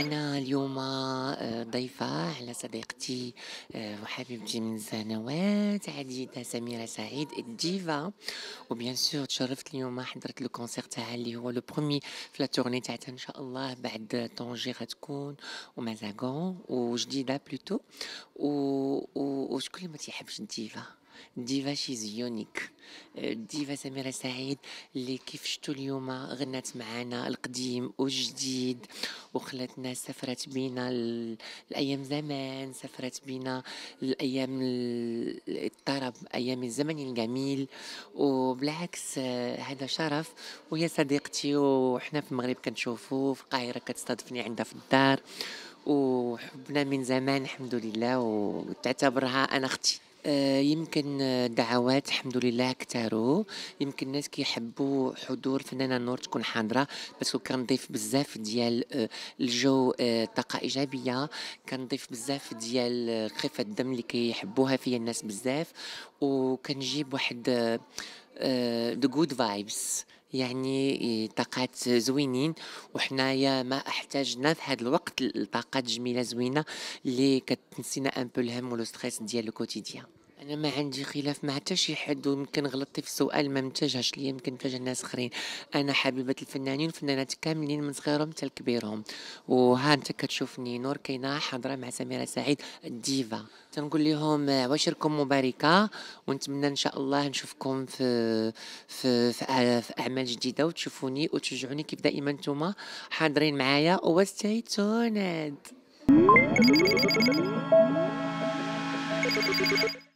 أنا اليوم آه، ضيفة على صديقتي آه، وحبيبتي من سنوات عديدة سميرة سعيد الديفا وبيان سور تشرفت اليوم حضرت لو كونسير تاعها اللي هو لو برومي في لا تورني تاعتها إن شاء الله بعد طنجي غتكون ومازاكون وجديدة بلوتو و وشكون اللي ما تيحبش الديفا الديفا شي زيونيك آه، الديفا سميرة سعيد اللي كيف شتو اليوم غنات معانا القديم والجديد وخلتنا ناس سافرت بينا الأيام زمان سافرت بينا الأيام الطرب أيام الزمن الجميل وبالعكس هذا شرف وهي صديقتي وحنا في المغرب كنشوفو في القاهرة كتستضفني عندها في الدار وحبنا من زمان الحمد لله وتعتبرها أنا أختي آه، يمكن الدعوات الحمد لله كتروا يمكن الناس كيحبوا حضور الفنانه نور تكون حاضره باسكو كنضيف بزاف ديال آه، الجو آه، طاقه ايجابيه كنضيف بزاف ديال خفه الدم اللي كيحبوها فيا الناس بزاف وكنجيب واحد ذا جود فايبس يعني طاقات زوينين وحنايا ما احتاجنا في هذا الوقت الطاقات جميله زوينه اللي كتنسينا ان بو الهم ستريس ديال الكوتيديان انا ما عندي خلاف مع حتى شي حد ويمكن غلطتي في السؤال ما متجهش ليا يمكن متجه الناس اخرين انا حبيبه الفنانين والفنانات كاملين من صغيرهم حتى لكبيرهم وها انت كتشوفني نور كاينه حاضره مع سميره سعيد الديفا تنقول لهم عواشركم مباركه ونتمنى ان شاء الله نشوفكم في في في, في اعمال جديده وتشوفوني وتشجعوني كيف دائما نتوما حاضرين معايا وستي توند Thank you.